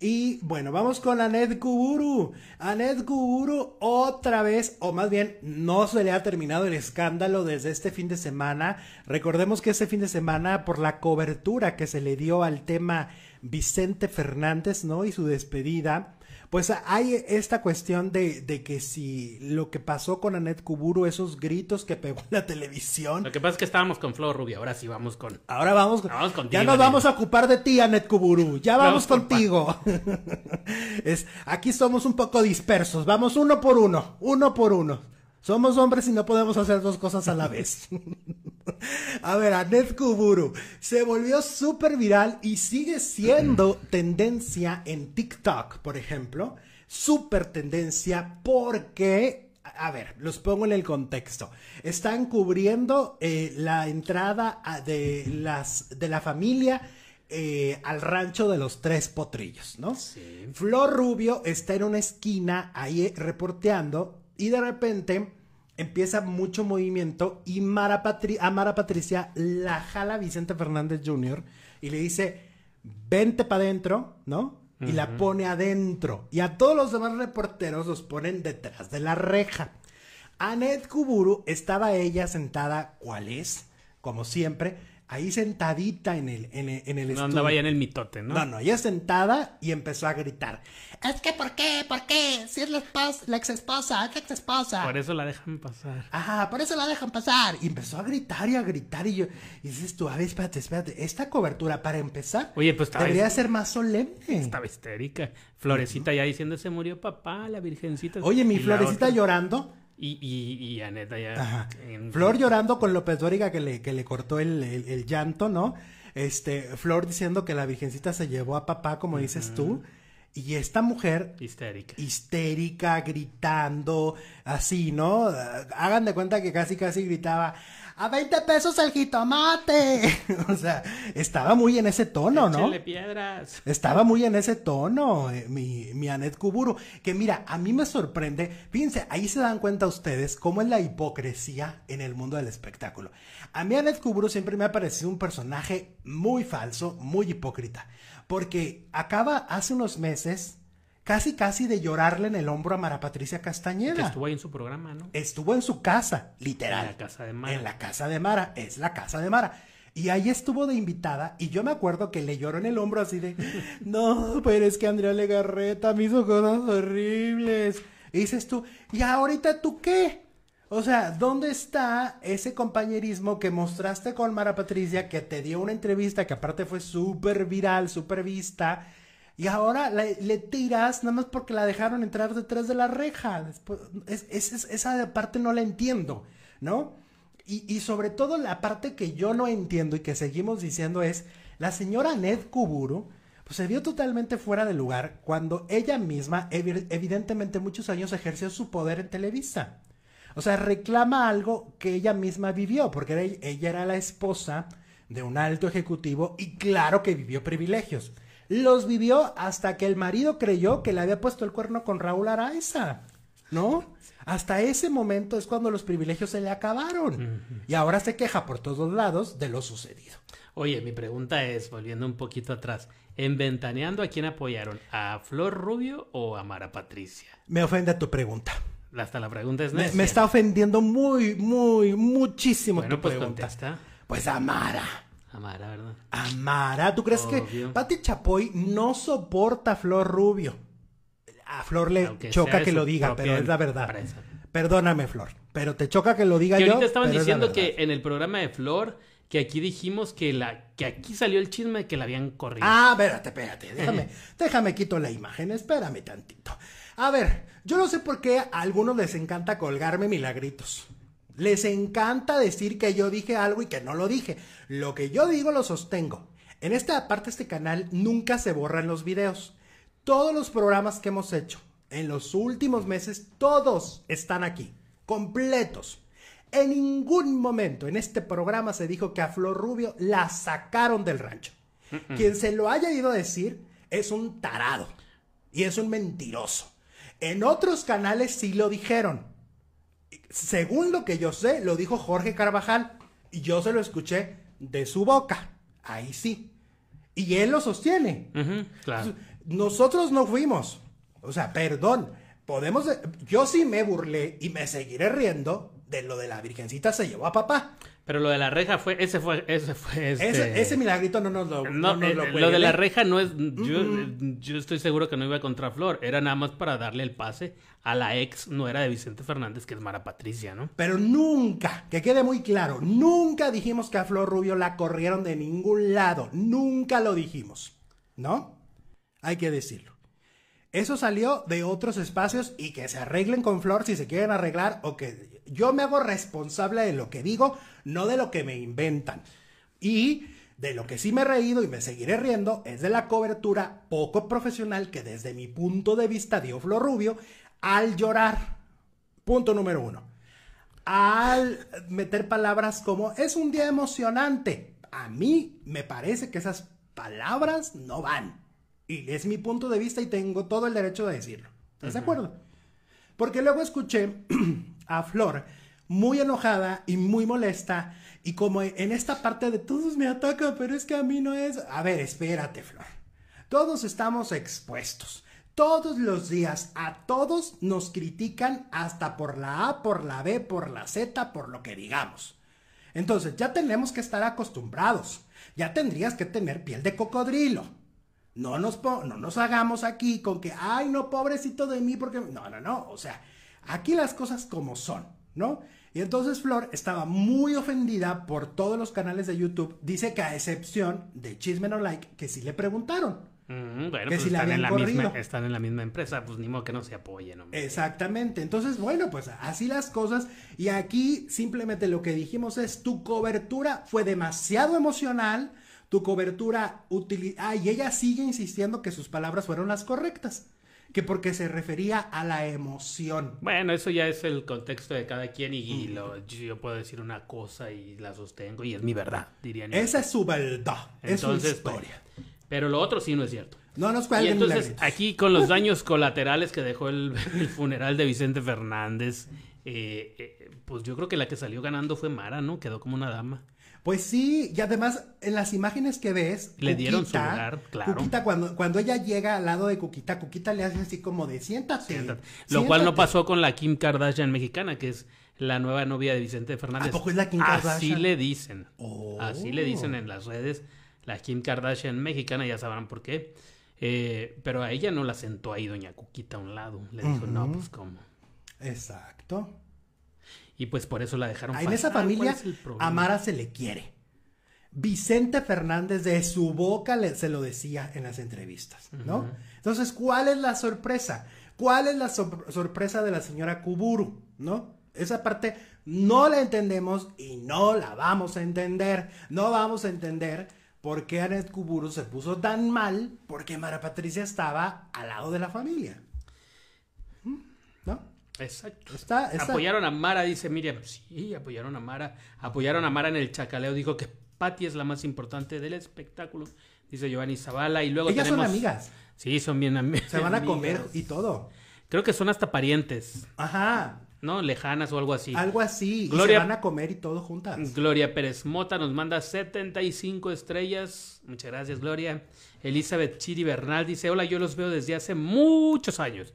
Y bueno, vamos con Anet Kuburu. Anet Kuburu otra vez, o más bien, no se le ha terminado el escándalo desde este fin de semana. Recordemos que este fin de semana, por la cobertura que se le dio al tema Vicente Fernández, ¿no? Y su despedida. Pues hay esta cuestión de, de que si lo que pasó con Anet Kuburu, esos gritos que pegó en la televisión. Lo que pasa es que estábamos con Flor Rubio, ahora sí vamos con. Ahora vamos, vamos con. Ya nos vamos a ocupar de ti, Anet Kuburu. Ya vamos, contigo. es, aquí somos un poco dispersos. Vamos uno por uno, uno por uno. Somos hombres y no podemos hacer dos cosas a la vez. A ver, Anet Kuburu se volvió súper viral y sigue siendo tendencia en TikTok, por ejemplo. Súper tendencia porque, a ver, los pongo en el contexto. Están cubriendo eh, la entrada de, las, de la familia eh, al rancho de los tres potrillos, ¿no? Sí. Flor Rubio está en una esquina ahí reporteando y de repente empieza mucho movimiento y Mara a Mara Patricia la jala Vicente Fernández Jr. y le dice, vente para adentro, ¿no? Y la pone adentro. Y a todos los demás reporteros los ponen detrás de la reja. Anet Kuburu estaba ella sentada, ¿cuál es? Como siempre, ahí sentadita en el, en el, en el no andaba ya en el mitote, ¿no? No, no, ella sentada y empezó a gritar. Es que ¿por qué? ¿Por qué? Si es la, ex esposa, es la ex esposa. Por eso la dejan pasar. Ajá, por eso la dejan pasar. Y empezó a gritar y a gritar y yo, dices tú, a ver, espérate, espérate, esta cobertura para empezar. Oye, pues Debería ser más solemne. Estaba histérica. Florecita ya diciendo, se murió papá, la virgencita. Oye, mi Florecita llorando y, y, ya... Flor llorando con López Dóriga que le, que le cortó el, llanto, ¿no? Este, Flor diciendo que la Virgencita se llevó a papá, como dices tú. Y esta mujer... Histérica. Histérica, gritando, así, ¿no? Hagan de cuenta que casi, casi gritaba, a 20 pesos el jitomate. o sea, estaba muy en ese tono, ¿no? piedras. Estaba muy en ese tono, eh, mi, mi Anet Kuburu. Que mira, a mí me sorprende. Fíjense, ahí se dan cuenta ustedes cómo es la hipocresía en el mundo del espectáculo. A mí Anet Kuburu siempre me ha parecido un personaje muy falso, muy hipócrita. Porque acaba hace unos meses casi casi de llorarle en el hombro a Mara Patricia Castañeda. estuvo ahí en su programa, ¿no? Estuvo en su casa, literal. En la casa de Mara. En la casa de Mara, es la casa de Mara. Y ahí estuvo de invitada y yo me acuerdo que le lloró en el hombro así de, no, pero es que Andrea Legarreta me hizo cosas horribles. dices tú, ¿y ahorita tú qué? O sea, ¿dónde está ese compañerismo que mostraste con Mara Patricia, que te dio una entrevista que aparte fue súper viral, súper vista? Y ahora le, tiras nada más porque la dejaron entrar detrás de la reja. Después, es, esa parte no la entiendo, ¿no? Y, sobre todo la parte que yo no entiendo y que seguimos diciendo es, la señora Ned Kuburu pues, se vio totalmente fuera de lugar cuando ella misma evidentemente muchos años ejerció su poder en Televisa. O sea, reclama algo que ella misma vivió, porque ella era la esposa de un alto ejecutivo y claro que vivió privilegios los vivió hasta que el marido creyó que le había puesto el cuerno con Raúl Araiza, ¿no? Hasta ese momento es cuando los privilegios se le acabaron. Y ahora se queja por todos lados de lo sucedido. Oye, mi pregunta es, volviendo un poquito atrás, en Ventaneando, ¿a quién apoyaron? ¿A Flor Rubio o a Mara Patricia? Me ofende tu pregunta. Hasta la pregunta es Me, está ofendiendo muy, muy, muchísimo bueno, tu pues pregunta. Pues a Mara. Amara, ¿verdad? Amara, ¿tú crees que Pati Chapoy no soporta a Flor Rubio? A Flor le choca que lo diga, pero es la verdad. Perdóname, Flor, pero te choca que lo diga que yo. Ahorita estaban diciendo que en el programa de Flor que aquí dijimos que la que aquí salió el chisme de que la habían corrido. Ah, espérate, espérate, déjame, déjame quito la imagen, espérame tantito. A ver, yo no sé por qué a algunos les encanta colgarme milagritos. Les encanta decir que yo dije algo y que no lo dije. Lo que yo digo lo sostengo. En esta parte, este canal nunca se borran los videos. Todos los programas que hemos hecho en los últimos meses, todos están aquí, completos. En ningún momento en este programa se dijo que a Flor Rubio la sacaron del rancho. Quien se lo haya ido a decir es un tarado y es un mentiroso. En otros canales sí lo dijeron, según lo que yo sé, lo dijo Jorge Carvajal y yo se lo escuché de su boca. Ahí sí. Y él lo sostiene. claro. Nosotros no fuimos. O sea, perdón. Podemos. Yo sí me burlé y me seguiré riendo de lo de la Virgencita se llevó a papá. Pero lo de la reja fue, ese fue, ese fue ese, este ese, milagrito no nos lo, no, eh, lo, de la ¿eh? reja no es, yo, yo, estoy seguro que no iba contra Flor, era nada más para darle el pase a la ex no era de Vicente Fernández, que es Mara Patricia, ¿no? Pero nunca, que quede muy claro, nunca dijimos que a Flor Rubio la corrieron de ningún lado, nunca lo dijimos, ¿no? Hay que decirlo. Eso salió de otros espacios y que se arreglen con Flor si se quieren arreglar o que yo me hago responsable de lo que digo, no de lo que me inventan. Y de lo que sí me he reído y me seguiré riendo es de la cobertura poco profesional que desde mi punto de vista dio Flor Rubio al llorar. Punto número uno. Al meter palabras como es un día emocionante. A mí me parece que esas palabras no van. Y es mi punto de vista y tengo todo el derecho de decirlo. ¿Estás de acuerdo? Porque luego escuché a Flor muy enojada y muy molesta y como en esta parte de todos me ataca pero es que a mí no es... A ver, espérate, Flor. Todos estamos expuestos. Todos los días a todos nos critican hasta por la A, por la B, por la Z, por lo que digamos. Entonces ya tenemos que estar acostumbrados. Ya tendrías que tener piel de cocodrilo. No nos, no nos hagamos aquí con que, ay, no, pobrecito de mí, porque... No, no, no, o sea, aquí las cosas como son, ¿no? Y entonces Flor estaba muy ofendida por todos los canales de YouTube. Dice que a excepción de Chisme No Like, que sí le preguntaron. Mm, bueno, que pues están, en la misma, están en la misma empresa, pues ni modo que no se apoyen. Hombre. Exactamente. Entonces, bueno, pues así las cosas. Y aquí simplemente lo que dijimos es, tu cobertura fue demasiado emocional, tu cobertura utiliza... y ella sigue insistiendo que sus palabras fueron las correctas que porque se refería a la emoción. Bueno, eso ya es el contexto de cada quien y, mm. yo puedo decir una cosa y la sostengo y es mi verdad, dirían. Esa es su verdad, es su pues, historia. pero lo otro sí no es cierto. No nos Y entonces aquí con los daños colaterales que dejó el, funeral de Vicente Fernández, eh, eh, pues yo creo que la que salió ganando fue Mara, ¿no? Quedó como una dama. Pues sí, y además en las imágenes que ves, le dieron su lugar, claro. cuando, ella llega al lado de Cuquita, Cuquita le hace así como de siéntate. siéntate. Lo cual no pasó con la Kim Kardashian mexicana, que es la nueva novia de Vicente Fernández. ¿A poco es la Kim Kardashian? Así le dicen. Oh. Así le dicen en las redes la Kim Kardashian mexicana, ya sabrán por qué. Eh, pero a ella no la sentó ahí doña Cuquita a un lado. Le dijo, no, pues cómo. Exacto. Y pues por eso la dejaron ah, En esa familia, Amara se le quiere. Vicente Fernández de su boca se lo decía en las entrevistas, ¿no? Entonces, ¿cuál es la sorpresa? ¿Cuál es la sorpresa de la señora Kuburu, ¿no? Esa parte no la entendemos y no la vamos a entender. No vamos a entender por qué Anet Kuburu se puso tan mal porque Mara Patricia estaba al lado de la familia. Exacto. Está, Apoyaron a Mara, dice Miriam. Sí, apoyaron a Mara. Apoyaron a Mara en el chacaleo. Dijo que Patty es la más importante del espectáculo, dice Giovanni Zavala. Y luego Ellas son amigas. Sí, son bien amigas. Se van a comer y todo. Creo que son hasta parientes. Ajá. ¿No? Lejanas o algo así. Algo así. Gloria... se van a comer y todo juntas. Gloria Pérez Mota nos manda 75 estrellas. Muchas gracias, Gloria. Elizabeth Chiri Bernal dice: Hola, yo los veo desde hace muchos años.